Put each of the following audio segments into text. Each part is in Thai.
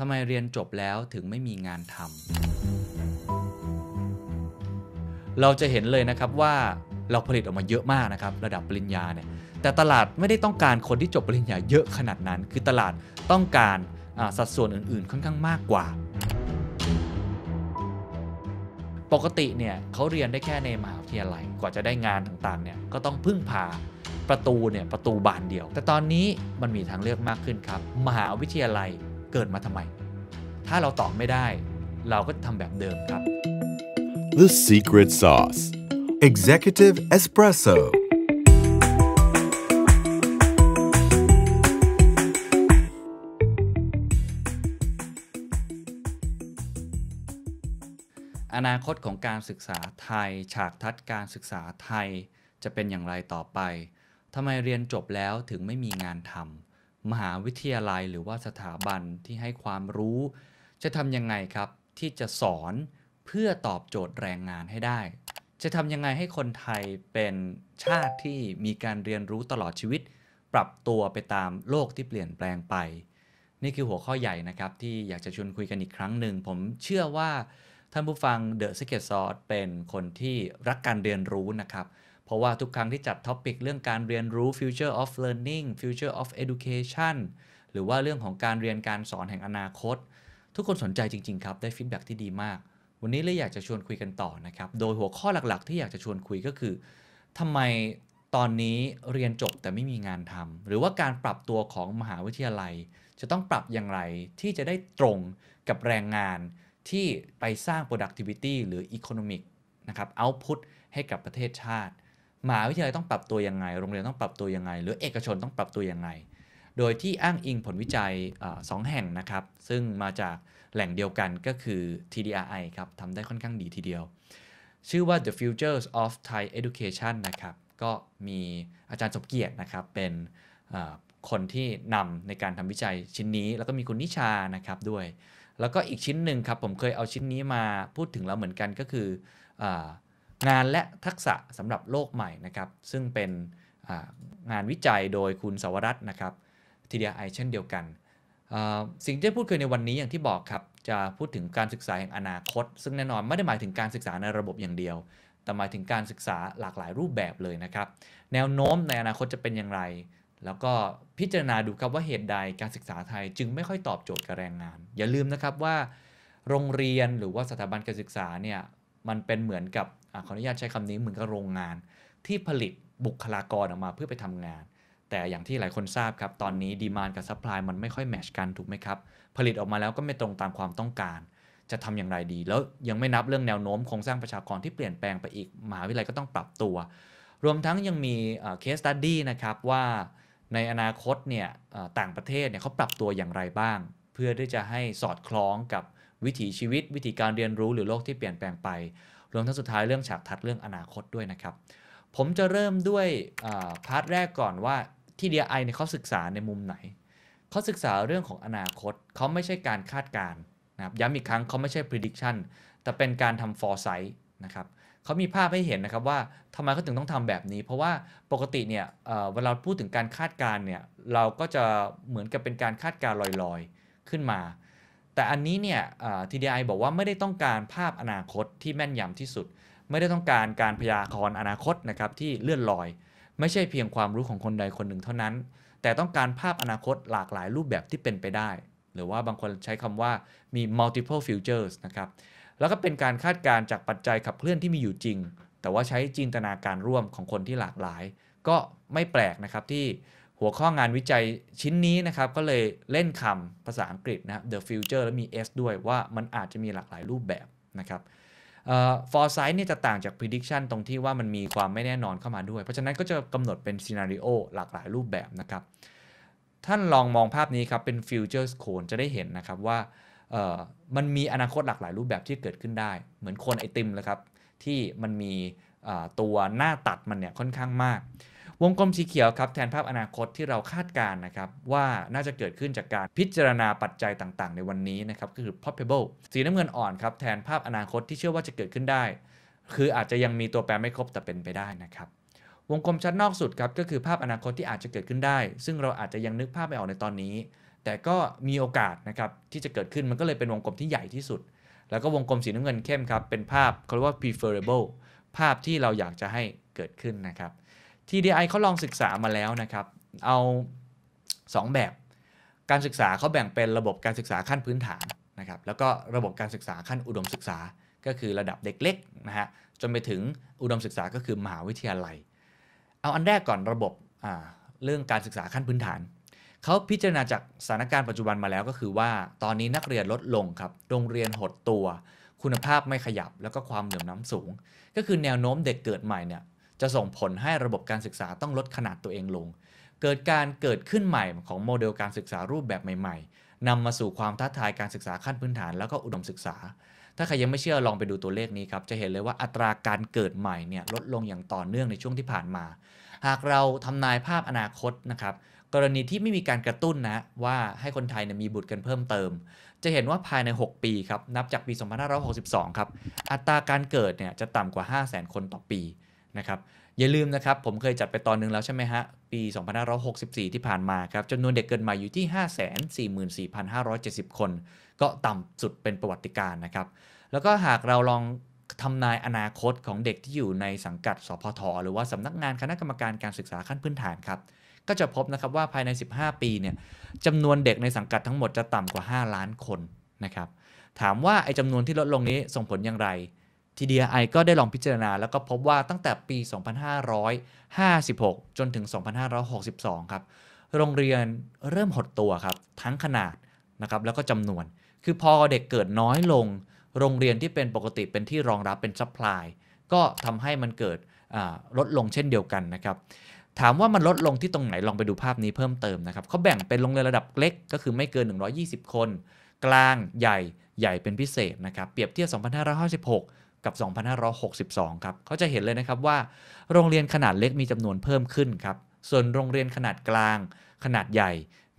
ทำไมเรียนจบแล้วถึงไม่มีงานทำ เราจะเห็นเลยนะครับว่าเราผลิตออกมาเยอะมากนะครับระดับปริญญาเนี่ย แต่ตลาดไม่ได้ต้องการคนที่จบปริญญาเยอะขนาดนั้น คือตลาดต้องการสัดส่วนอื่นๆ ค่อนข้างมากกว่า ปกติเนี่ยเขาเรียนได้แค่ในมหาวิทยาลัย กว่าจะได้งานต่างๆเนี่ยก็ต้องพึ่งพาประตูเนี่ยประตูบานเดียว แต่ตอนนี้มันมีทางเลือกมากขึ้นครับมหาวิทยาลัยเกิดมาทำไม ถ้าเราตอบไม่ได้ เราก็ทำแบบเดิมครับ The Secret Sauce Executive Espresso อนาคตของการศึกษาไทย ฉากทัศน์การศึกษาไทยจะเป็นอย่างไรต่อไป ทำไมเรียนจบแล้วถึงไม่มีงานทำมหาวิทยาลัยหรือว่าสถาบันที่ให้ความรู้ จะทำยังไงครับที่จะสอนเพื่อตอบโจทย์แรงงานให้ได้ จะทำยังไงให้คนไทยเป็นชาติที่มีการเรียนรู้ตลอดชีวิต ปรับตัวไปตามโลกที่เปลี่ยนแปลงไป นี่คือหัวข้อใหญ่นะครับ ที่อยากจะชวนคุยกันอีกครั้งหนึ่ง ผมเชื่อว่าท่านผู้ฟัง The Secret Sauce เป็นคนที่รักการเรียนรู้นะครับเเพราะว่าทุกครั้งที่จัดท็อปิกเรื่องการเรียนรู้ future of learning future of education หรือว่าเรื่องของการเรียนการสอนแห่งอนาคต ทุกคนสนใจจริงๆครับ ได้ฟีดแบ็กที่ดีมาก วันนี้เลยอยากจะชวนคุยกันต่อนะครับ โดยหัวข้อหลักๆ ที่อยากจะชวนคุยก็คือทำไมตอนนี้เรียนจบแต่ไม่มีงานทำหรือว่าการปรับตัวของมหาวิทยาลัย จะต้องปรับอย่างไรที่จะได้ตรงกับแรงงานที่ไปสร้าง productivity หรือ economic นะครับ output ให้กับประเทศชาติมหาวิทยาลัยต้องปรับตัวยังไงโรงเรียนต้องปรับตัวยังไง หรือเอกชนต้องปรับตัวยังไงโดยที่อ้างอิงผลวิจัยสองแห่งนะครับ ซึ่งมาจากแหล่งเดียวกันก็คือ TDRI ครับทำได้ค่อนข้างดีทีเดียว ชื่อว่า The Futures of Thai Education นะครับ ก็มีอาจารย์สมเกียรตินะครับ เป็นคนที่นำในการทำวิจัยชิ้นนี้ แล้วก็มีคุณนิชานะครับด้วย แล้วก็อีกชิ้นหนึ่งครับผมเคยเอาชิ้นนี้มาพูดถึงแล้วเหมือนกันก็คืองานและทักษะสำหรับโลกใหม่นะครับ ซึ่งเป็นงานวิจัยโดยคุณสวรัตน์นะครับทเดยไอเช่นเดียวกัน สิ่งที่พูดคุยในวันนี้อย่างที่บอกครับ จะพูดถึงการศึกษาแห่งอนาคต ซึ่งแน่นอนไม่ได้หมายถึงการศึกษาในระบบอย่างเดียว แต่หมายถึงการศึกษาหลากหลายรูปแบบเลยนะครับ แนวโน้มในอนาคตจะเป็นอย่างไร แล้วก็พิจารณาดูครับว่าเหตุใดการศึกษาไทย จึงไม่ค่อยตอบโจทย์กับแรงงาน อย่าลืมนะครับว่า โรงเรียนหรือว่าสถาบันการศึกษาเนี่ย มันเป็นเหมือนกับขออนุญาตใช้คำนี้เหมือนกับโรงงาน ที่ผลิตบุคลากรออกมาเพื่อไปทำงาน แต่อย่างที่หลายคนทราบครับ ตอนนี้ดีมานกับซัพพลายมันไม่ค่อยแมชกันถูกไหมครับ ผลิตออกมาแล้วก็ไม่ตรงตามความต้องการ จะทำอย่างไรดี แล้วยังไม่นับเรื่องแนวโน้มโครงสร้างประชากรที่เปลี่ยนแปลงไปอีกมหาวิทยาลัยก็ต้องปรับตัว รวมทั้งยังมีเคสตัดดี้นะครับว่าในอนาคตเนี่ยต่างประเทศเนี่ยเขาปรับตัวอย่างไรบ้าง เพื่อที่จะให้สอดคล้องกับวิถีชีวิต วิธีการเรียนรู้ หรือโลกที่เปลี่ยนแปลงไปรวมทั้งสุดท้ายเรื่องฉากทัดเรื่องอนาคตด้วยนะครับ ผมจะเริ่มด้วยพาร์ทแรกก่อนว่าที่ DI เนี่ยเขาศึกษาในมุมไหน เขาศึกษาเรื่องของอนาคตเขาไม่ใช่การคาดการณ์นะครับย้ำอีกครั้งเขาไม่ใช่ prediction แต่เป็นการทำ foresight นะครับเขามีภาพให้เห็นนะครับว่าทำไมเขาถึงต้องทำแบบนี้ เพราะว่าปกติ เนี่ยเวลาพูดถึงการคาดการณ์เนี่ยเราก็จะเหมือนกับเป็นการคาดการณ์ลอยๆขึ้นมาแต่อันนี้เนี่ย TDI บอกว่าไม่ได้ต้องการภาพอนาคตที่แม่นยำที่สุด ไม่ได้ต้องการการพยากรณ์อนาคตนะครับที่เลื่อนลอย ไม่ใช่เพียงความรู้ของคนใดคนหนึ่งเท่านั้น แต่ต้องการภาพอนาคตหลากหลายรูปแบบที่เป็นไปได้ หรือว่าบางคนใช้คำว่ามี multiple futures นะครับแล้วก็เป็นการคาดการณ์จากปัจจัยขับเคลื่อนที่มีอยู่จริง แต่ว่าใช้จินตนาการร่วมของคนที่หลากหลาย ก็ไม่แปลกนะครับที่หัวข้องานวิจัยชิ้นนี้นะครับก็เลยเล่นคำภาษาอังกฤษนะ the future แล้วมี S ด้วยว่ามันอาจจะมีหลากหลายรูปแบบนะครับ foresight เนี่ยจะต่างจาก prediction ตรงที่ว่ามันมีความไม่แน่นอนเข้ามาด้วย เพราะฉะนั้นก็จะกำหนดเป็น s c e ารี i o หลากหลายรูปแบบนะครับท่านลองมองภาพนี้ครับเป็น future cone จะได้เห็นนะครับว่ามันมีอนาคตหลากหลายรูปแบบที่เกิดขึ้นได้ เหมือนคนไอติมเลยครับที่มันมีตัวหน้าตัดมันเนี่ยค่อนข้างมากวงกลมสีเขียวครับแทนภาพอนาคตที่เราคาดการนะครับ ว่าน่าจะเกิดขึ้นจากการพิจารณาปัจจัยต่างๆ ในวันนี้นะครับก็คือ possible สีน้ำเงินอ่อนครับแทนภาพอนาคตที่เชื่อว่าจะเกิดขึ้นได้ คืออาจจะยังมีตัวแปรไม่ครบแต่เป็นไปได้นะครับ วงกลมชัดนนอกสุดครับก็คือภาพอนาคตที่อาจจะเกิดขึ้นได้ ซึ่งเราอาจจะยังนึกภาพไม่ออกในตอนนี้ แต่ก็มีโอกาสนะครับที่จะเกิดขึ้นมันก็เลยเป็นวงกลมที่ใหญ่ที่สุด แล้วก็วงกลมสีน้ำเงินเข้มครับ เป็นภาพเขาเรียกว่า preferable ภาพที่เราอยากจะให้เกิดขึ้นนะครับ TDI เขาลองศึกษามาแล้วนะครับ เอา 2 แบบ การศึกษาเขาแบ่งเป็นระบบการศึกษาขั้นพื้นฐานนะครับ แล้วก็ระบบการศึกษาขั้นอุดมศึกษา ก็คือระดับเด็กเล็กนะฮะ จนไปถึงอุดมศึกษาก็คือมหาวิทยาลัย เอาอัน แรกก่อนระบบเรื่องการศึกษาขั้นพื้นฐาน เขาพิจารณาจากสถานการณ์ปัจจุบันมาแล้วก็คือว่าตอนนี้นักเรียนลดลงครับ โรงเรียนหดตัว คุณภาพไม่ขยับ แล้วก็ความเหลื่อมล้าสูง ก็คือแนวโน้มเด็กเกิดใหม่เนี่ยจะส่งผลให้ระบบการศึกษาต้องลดขนาดตัวเองลง เกิดการเกิดขึ้นใหม่ของโมเดลการศึกษารูปแบบใหม่ๆนำมาสู่ความท้าทายการศึกษาขั้นพื้นฐานแล้วก็อุดมศึกษา ถ้าใครยังไม่เชื่อลองไปดูตัวเลขนี้ครับ จะเห็นเลยว่าอัตราการเกิดใหม่เนี่ยลดลงอย่างต่อเนื่องในช่วงที่ผ่านมา หากเราทำนายภาพอนาคตนะครับ กรณีที่ไม่มีการกระตุ้นนะว่าให้คนไทยเนี่ยมีบุตรกันเพิ่มเติม จะเห็นว่าภายใน 6 ปีครับนับจากปี2562ครับ อัตราการเกิดเนี่ยจะต่ำกว่า5 0 0 0 0 0 คนต่อปีนะครับอย่าลืมนะครับ ผมเคยจัดไปตอนนึงแล้วใช่ไหมฮะ ปี 2564 ที่ผ่านมาครับจำนวนเด็กเกินมาอยู่ที่544,570 คน ก็ต่ำสุดเป็นประวัติการนะครับ แล้วก็หากเราลองทำนายอนาคตของเด็กที่อยู่ในสังกัด สพทหรือว่าสำนักงานคณะกรรมการการศึกษาขั้นพื้นฐานครับ ก็จะพบนะครับว่าภายใน 15 ปีเนี่ยจำนวนเด็กในสังกัดทั้งหมดจะต่ำกว่า 5 ล้านคนนะครับถามว่าไอ้จำนวนที่ลดลงนี้ส่งผลอย่างไร TDI ก็ได้ลองพิจารณา แล้วก็พบว่าตั้งแต่ปี 2556 จนถึง 2562 ครับ โรงเรียนเริ่มหดตัวครับ ทั้งขนาดนะครับ แล้วก็จำนวน คือพอเด็กเกิดน้อยลง โรงเรียนที่เป็นปกติเป็นที่รองรับเป็นซัพพลาย ก็ทำให้มันเกิดลดลงเช่นเดียวกันนะครับ ถามว่ามันลดลงที่ตรงไหนลองไปดูภาพนี้เพิ่มเติมนะครับ เขาแบ่งเป็นโรงเรียนระดับเล็ก ก็คือไม่เกิน 120 คน กลางใหญ่ใหญ่เป็นพิเศษนะครับเปรียบเทียบ2556กับ 2562ครับเขาจะเห็นเลยนะครับว่าโรงเรียนขนาดเล็กมีจำนวนเพิ่มขึ้นครับ ส่วนโรงเรียนขนาดกลาง ขนาดใหญ่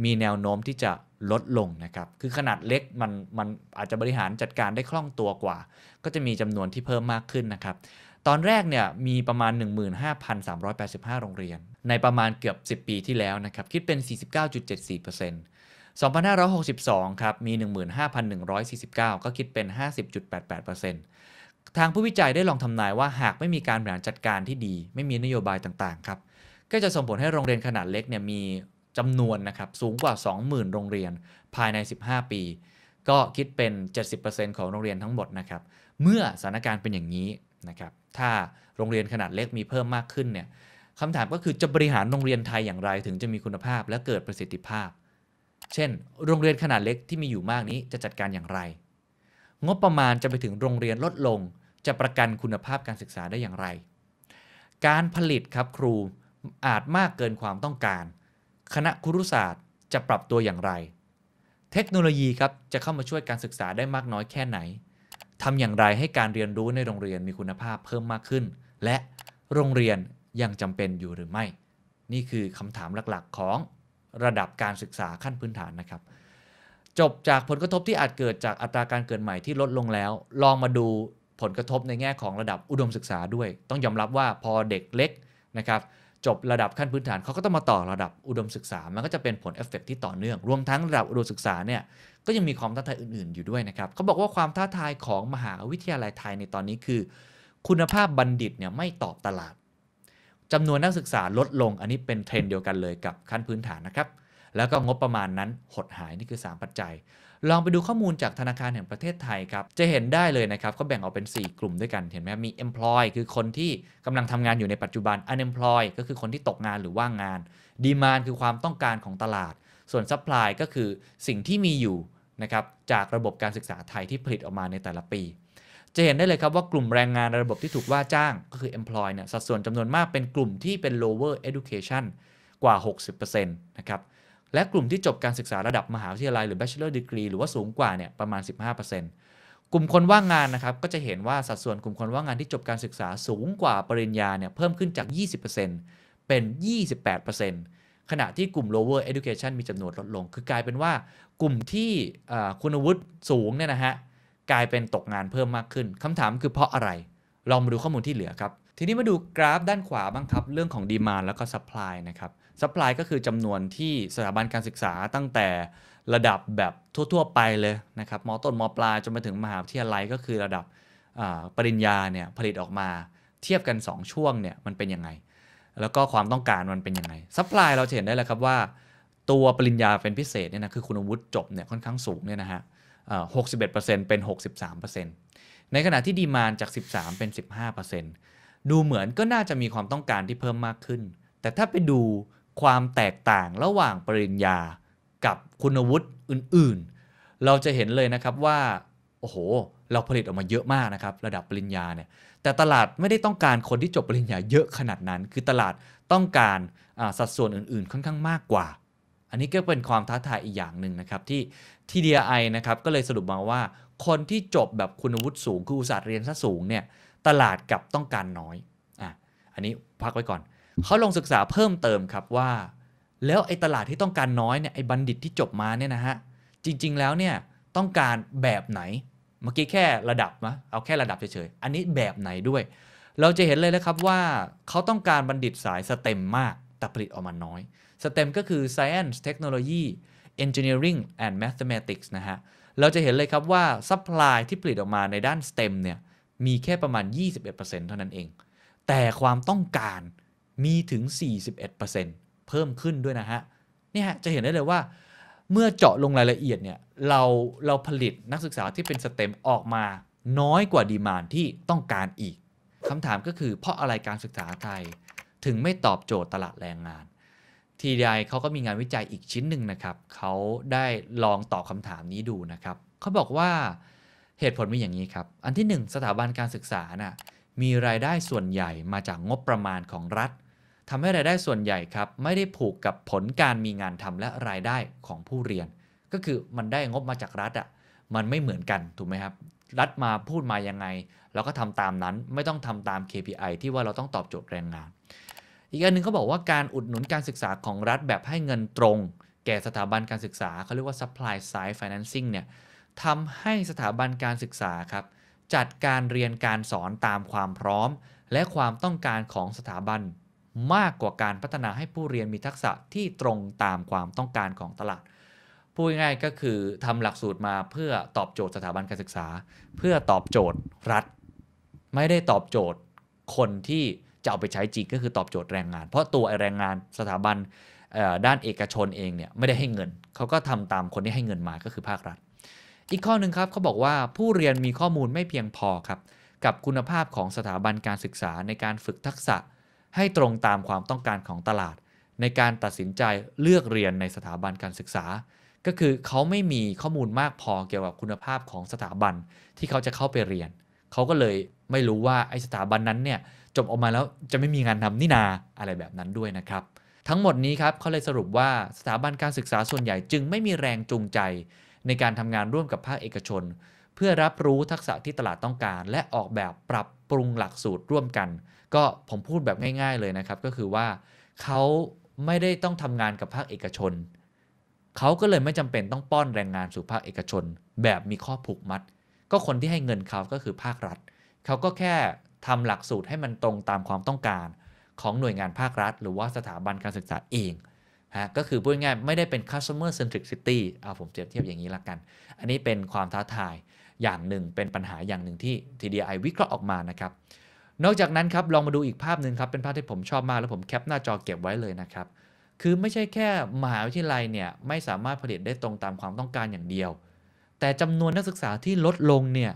มีแนวโน้มที่จะลดลงนะครับ คือขนาดเล็กมันมันอาจจะบริหารจัดการได้คล่องตัวกว่า ก็จะมีจำนวนที่เพิ่มมากขึ้นนะครับ ตอนแรกเนี่ยมีประมาณ 15,385 โรงเรียน ในประมาณเกือบ10 ปีที่แล้วนะครับ คิดเป็น 49.74% 2,562ครับ มี15,149 ก็คิดเป็น50.88%ทางผู้วิจัยได้ลองทำนายว่าหากไม่มีการบริหารจัดการที่ดี ไม่มีนโยบายต่าง ๆ ครับ ก็จะส่งผลให้โรงเรียนขนาดเล็กเนี่ยมีจำนวนนะครับ สูงกว่า 20,000 โรงเรียนภายใน 15 ปี ก็คิดเป็น 70%ของโรงเรียนทั้งหมดนะครับ เมื่อสถานการณ์เป็นอย่างนี้นะครับ ถ้าโรงเรียนขนาดเล็กมีเพิ่มมากขึ้นเนี่ยคำถามก็คือจะบริหารโรงเรียนไทยอย่างไร ถึงจะมีคุณภาพและเกิดประสิทธิภาพ เช่น โรงเรียนขนาดเล็กที่มีอยู่มากนี้จะจัดการอย่างไร งบประมาณจะไปถึงโรงเรียนลดลงจะประกันคุณภาพการศึกษาได้อย่างไร การผลิตครับครูอาจมากเกินความต้องการ คณะครุศาสตร์จะปรับตัวอย่างไร เทคโนโลยีครับจะเข้ามาช่วยการศึกษาได้มากน้อยแค่ไหน ทำอย่างไรให้การเรียนรู้ในโรงเรียนมีคุณภาพเพิ่มมากขึ้น และโรงเรียนยังจำเป็นอยู่หรือไม่ นี่คือคำถามหลักๆ ของระดับการศึกษาขั้นพื้นฐานนะครับ จบจากผลกระทบที่อาจเกิดจากอัตราการเกิดใหม่ที่ลดลงแล้ว ลองมาดูผลกระทบในแง่ของระดับอุดมศึกษาด้วย ต้องยอมรับว่าพอเด็กเล็กนะครับจบระดับขั้นพื้นฐานเขาก็ต้องมาต่อระดับอุดมศึกษา มันก็จะเป็นผลเอฟเฟกที่ต่อเนื่อง รวมทั้งระดับอุดมศึกษาเนี่ยก็ยังมีความท้าทายอื่นๆ อยู่ด้วยนะครับเขาบอกว่าความท้าทายของมหาวิทยาลัยไทยในตอนนี้คือ คุณภาพบัณฑิตเนี่ยไม่ตอบตลาด จำนวนนักศึกษาลดลง อันนี้เป็นเทรนเดียวกันเลยกับขั้นพื้นฐานนะครับ แล้วก็งบประมาณนั้นหดหายนี่คือ 3 ปัจจัยลองไปดูข้อมูลจากธนาคารแห่งประเทศไทยครับ จะเห็นได้เลยนะครับเขาแบ่งออกเป็น 4 กลุ่มด้วยกัน เห็นไหม มี employ คือคนที่กำลังทำงานอยู่ในปัจจุบัน unemploy ก็คือคนที่ตกงานหรือว่างงาน demand คือความต้องการของตลาด ส่วน supply ก็คือสิ่งที่มีอยู่นะครับจากระบบการศึกษาไทยที่ผลิตออกมาในแต่ละปี จะเห็นได้เลยครับว่ากลุ่มแรงงานในระบบที่ถูกว่าจ้างก็คือ employ เนี่ยสัดส่วนจำนวนมากเป็นกลุ่มที่เป็น lower education กว่า 60%นะครับและกลุ่มที่จบการศึกษาระดับมหาวิทยาลัย หรือ bachelor degree หรือว่าสูงกว่าเนี่ยประมาณ 15%กลุ่มคนว่างงานนะครับก็จะเห็นว่าสัดส่วนกลุ่มคนว่างงานที่จบการศึกษาสูงกว่าปริญญาเนี่ยเพิ่มขึ้นจาก 20%เป็น 28%ขณะที่กลุ่ม lower education มีจำนวนลดลง คือกลายเป็นว่ากลุ่มที่คุณวุฒิสูงเนี่ยนะฮะกลายเป็นตกงานเพิ่มมากขึ้น คำถามคือเพราะอะไร ลองมาดูข้อมูลที่เหลือครับ ทีนี้มาดูกราฟด้านขวาบ้างครับเรื่องของดีมานแล้วก็สัพพลายนะครับซัพพลายก็คือจำนวนที่สถาบันการศึกษาตั้งแต่ระดับแบบทั่วๆไปเลยนะครับมอต้นมอปลาย จนไปถึงมหาวิทยาลัยก็คือระดับปริญญาเนี่ย ผลิตออกมาเทียบกัน 2 ช่วงเนี่ย มันเป็นยังไง แล้วก็ความต้องการมันเป็นยังไงซัพพลายเราเห็นได้แล้วครับว่า ตัวปริญญาเป็นพิเศษเนี่ยนะคือคุณวุฒิจบเนี่ยค่อนข้างสูงเนี่ยนะฮะหกสิบเอ็ดเปอร์เซ็นต์เป็นหกสิบสามเปอร์เซ็นต์ในขณะที่ดีมานจากสิบสามเป็นสิบห้าเปอร์เซ็นต์ดูเหมือนก็น่าจะมีความต้องการที่เพิ่มมากขึ้น แต่ถ้าไปดูความแตกต่างระหว่างปริญญากับคุณวุฒิอื่นๆ เราจะเห็นเลยนะครับว่าโอ้โห เราผลิตออกมาเยอะมากนะครับ ระดับปริญญาเนี่ยแต่ตลาดไม่ได้ต้องการคนที่จบปริญญาเยอะขนาดนั้น คือตลาดต้องการสัดส่วนอื่นๆค่อนข้างมากกว่า อันนี้ก็เป็นความท้าทายอีกอย่างหนึ่งนะครับที่ TDI นะครับก็เลยสรุปมาว่า คนที่จบแบบคุณวุฒิสูงคืออุตสาหเรียนซะสูงเนี่ยตลาดกับต้องการน้อยอ่ะอันนี้พักไว้ก่อนเขาลงศึกษาเพิ่มเติมครับว่า แล้วไอ้ตลาดที่ต้องการน้อยเนี่ยไอ้บัณฑิตที่จบมาเนี่ยนะฮะจริงๆแล้วเนี่ยต้องการแบบไหนเมื่อกี้แค่ระดับมะเอาแค่ระดับเฉยๆ อันนี้แบบไหนด้วย เราจะเห็นเลยนะครับว่าเขาต้องการบัณฑิตสายสเต็มมากแต่ผลิตออกมาน้อย สเต็มก็คือ science technology engineering and mathematics นะฮะเราจะเห็นเลยครับว่าซัพพลายที่ผลิตออกมาในด้านสเต็มเนี่ยมีแค่ประมาณ 21%เท่านั้นเอง แต่ความต้องการมีถึง 41%เพิ่มขึ้นด้วยนะฮะนี่ฮะ จะเห็นได้เลยว่า เมื่อเจาะลงรายละเอียดเนี่ย เรา เราผลิตนักศึกษาที่เป็นสเต็มออกมาน้อยกว่าดีมานที่ต้องการอีก คำถามก็คือ เพราะอะไรการศึกษาไทยถึงไม่ตอบโจทย์ตลาดแรงงาน ทีใดเขาก็มีงานวิจัยอีกชิ้นหนึ่งนะครับ เขาได้ลองตอบคำถามนี้ดูนะครับ เขาบอกว่าเหตุผลมีอย่างนี้ครับ อันที่1สถาบันการศึกษานะ่ะมีรายได้ส่วนใหญ่มาจากงบประมาณของรัฐทำให้รายได้ส่วนใหญ่ครับ ไม่ได้ผูกกับผลการมีงานทำและรายได้ของผู้เรียน ก็คือมันได้งบมาจากรัฐอะ่ะมันไม่เหมือนกันถูกไหมครับรัฐมาพูดมายังไงเราก็ทำตามนั้นไม่ต้องทำตาม KPI ที่ว่าเราต้องตอบโจทย์แรงงาน อีกอันหนึ่งเขาบอกว่าการอุดหนุนการศึกษาของรัฐแบบให้เงินตรง แก่สถาบันการศึกษาเขาเรียกว่า supply side financing เนี่ยทำให้สถาบันการศึกษาครับจัดการเรียนการสอนตามความพร้อม และความต้องการของสถาบันมากกว่าการพัฒนาให้ผู้เรียนมีทักษะที่ตรงตามความต้องการของตลาด พูดง่ายก็คือทำหลักสูตรมาเพื่อตอบโจทย์สถาบันการศึกษา เพื่อตอบโจทย์รัฐ ไม่ได้ตอบโจทย์คนที่จะเอาไปใช้จริงก็คือตอบโจทย์แรงงาน เพราะตัวแรงงานสถาบันด้านเอกชนเองเนี่ยไม่ได้ให้เงิน เขาก็ทำตามคนที่ให้เงินมาก็คือภาครัฐ อีกข้อหนึ่งครับเขาบอกว่าผู้เรียนมีข้อมูลไม่เพียงพอครับ กับคุณภาพของสถาบันการศึกษาในการฝึกทักษะให้ตรงตามความต้องการของตลาด ในการตัดสินใจเลือกเรียนในสถาบันการศึกษา ก็คือเขาไม่มีข้อมูลมากพอเกี่ยวกับคุณภาพของสถาบัน ที่เขาจะเข้าไปเรียน เขาก็เลยไม่รู้ว่าไอสถาบันนั้นเนี่ย จบออกมาแล้วจะไม่มีงานทำนี่นาอะไรแบบนั้นด้วยนะครับ ทั้งหมดนี้ครับเขาเลยสรุปว่าสถาบันการศึกษาส่วนใหญ่จึงไม่มีแรงจูงใจในการทำงานร่วมกับภาคเอกชน เพื่อรับรู้ทักษะที่ตลาดต้องการและออกแบบปรับปรุงหลักสูตรร่วมกัน ก็ผมพูดแบบง่ายๆเลยนะครับ ก็คือว่าเขาไม่ได้ต้องทำงานกับภาคเอกชน เขาก็เลยไม่จำเป็นต้องป้อนแรงงานสู่ภาคเอกชน แบบมีข้อผูกมัด ก็คนที่ให้เงินเขาก็คือภาครัฐเขาก็แค่ทำหลักสูตรให้มันตรงตามความต้องการ ของหน่วยงานภาครัฐ หรือว่าสถาบันการศึกษาเองฮะก็คือพูดง่ายไม่ได้เป็น customer centric city เอาผมเปรียบเทียบอย่างนี้ละกัน อันนี้เป็นความท้าทายอย่างหนึ่งเป็นปัญหาอย่างหนึ่งที่ TDI วิเคราะห์ออกมานะครับ นอกจากนั้นครับ ลองมาดูอีกภาพหนึ่งครับ เป็นภาพที่ผมชอบมากแล้วผมแคปหน้าจอเก็บไว้เลยนะครับ คือไม่ใช่แค่มหาวิทยาลัยเนี่ยไม่สามารถผลิตได้ตรงตามความต้องการอย่างเดียว แต่จำนวนนักศึกษาที่ลดลงเนี่ย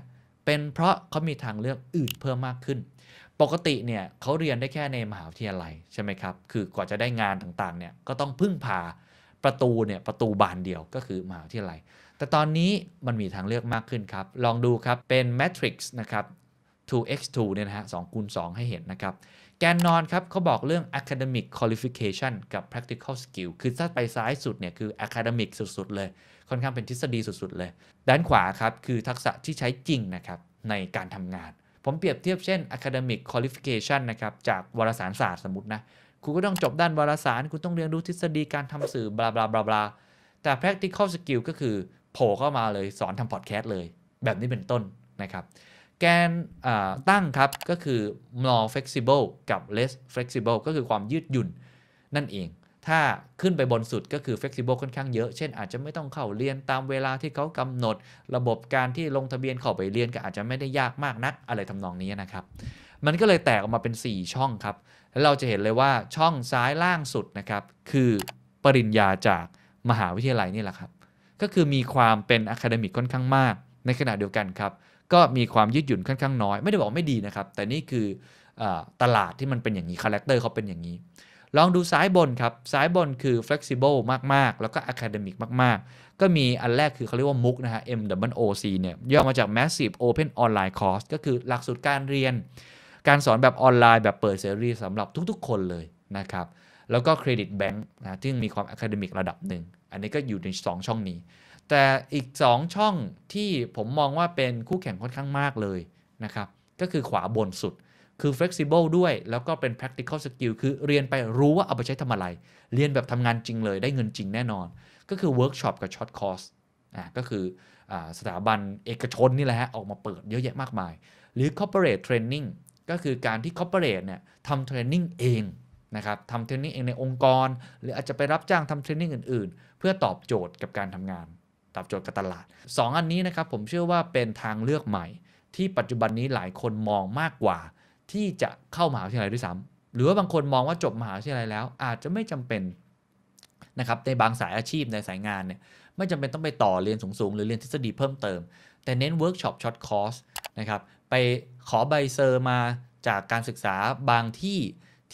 เป็นเพราะเขามีทางเลือกอื่นเพิ่มมากขึ้น ปกติเนี่ยเขาเรียนได้แค่ในมหาวิทยาลัยใช่ไหมครับคือกว่าจะได้งานต่างๆเนี่ยก็ต้องพึ่งพาประตูเนี่ยประตูบานเดียวก็คือมหาวิทยาลัยแต่ตอนนี้มันมีทางเลือกมากขึ้นครับ ลองดูครับ เป็นแมทริกซ์นะครับ 2x2 เนี่ยนะฮะ2คูณ2ให้เห็นนะครับ แกนนอนครับเขาบอกเรื่อง academic qualification กับ practical skill คือถ้าไปซ้ายสุดเนี่ยคือ academic สุดๆ เลยค่อนข้างเป็นทฤษฎีสุดๆ เลย ด้านขวาครับ คือทักษะที่ใช้จริงนะครับ ในการทำงาน ผมเปรียบเทียบเช่น academic qualification นะครับ จากวารสารศาสตร์สมมตินะคุณก็ต้องจบด้านวารสารคุณต้องเรียนรู้ทฤษฎีการทำสื่อบลาบลาบลาแต่ practical skill ก็คือโผล่เข้ามาเลยสอนทำพอดแคสต์เลย แบบนี้เป็นต้นนะครับ แกนตั้งครับ ก็คือ more flexible กับ less flexible ก็คือความยืดหยุ่น นั่นเอง ถ้าขึ้นไปบนสุดก็คือ flexible ค่อนข้างเยอะ เช่นอาจจะไม่ต้องเข้าเรียนตามเวลาที่เขากำหนด ระบบการที่ลงทะเบียนเข้าไปเรียนก็อาจจะไม่ได้ยากมากนักอะไรทำนองนี้นะครับ มันก็เลยแตกออกมาเป็น 4 ช่องครับแล้วเราจะเห็นเลยว่าช่องซ้ายล่างสุดนะครับคือปริญญาจากมหาวิทยาลัยนี่แหละครับก็คือมีความเป็นอะคาเดมิกค่อนข้างมาก ในขณะเดียวกันครับ ก็มีความยืดหยุ่นค่อนข้างน้อยไม่ได้บอกไม่ดีนะครับ แต่นี่คืออตลาดที่มันเป็นอย่างนี้คาแรคเตอร์เขาเป็นอย่างนี้ ลองดูซ้ายบนครับ ซ้ายบนคือ flexible มากๆ แล้วก็ academic มากๆ ก็มีอันแรกคือเขาเรียกว่ามุกนะฮะ MWOC เนี่ยย่อมาจาก massive open online course ก็คือหลักสูตรการเรียน การสอนแบบออนไลน์แบบเปิดเสรีสำหรับทุกๆคนเลยนะครับแล้วก็เครดิตแบงค์นะซึ่งมีความอะคาเดมิกระดับหนึ่งอันนี้ก็อยู่ใน 2 ช่องนี้ แต่อีก 2 ช่องที่ผมมองว่าเป็นคู่แข่งค่อนข้างมากเลยนะครับ ก็คือขวาบนสุด คือ flexible ด้วย แล้วก็เป็น practical skill คือเรียนไปรู้ว่าเอาไปใช้ทำอะไร เรียนแบบทำงานจริงเลยได้เงินจริงแน่นอน ก็คือ workshop กับ short course อ่ก็คืออสถาบันเอกชนนี่แหละฮะออกมาเปิดเยอะแยะมากมาย หรือ corporate training ก็คือการที่ corporate เนี่ยทำ training เองนะครับทำเทรนนิ่งเอง ใน องค์กร หรืออาจจะไปรับจ้างทำเทรนนิ่งอื่นๆ เพื่อตอบโจทย์กับการทำงาน ตอบโจทย์ กับ ตลาด2ออันนี้ นะครับ ผมเชื่อว่าเป็นทางเลือกใหม่ ที่ปัจจุบันนี้หลายคนมองมากกว่า ที่จะเข้ามหาวิทยาลัยด้วยซ้ำหรือ ว่า บางคนมองว่าจบมหาวิทยาลัยแล้ว อาจจะไม่จำเป็นนะครับในบางสายอาชีพในสายงานเนี่ยไม่จำเป็นต้องไปต่อเรียนสูงๆหรือเรียนทฤษฎีเพิ่มเติม แต่เน้นเวิร์กช็อปช็อตคอร์สนะครับไปขอใบเซอร์มาจากการศึกษาบางที่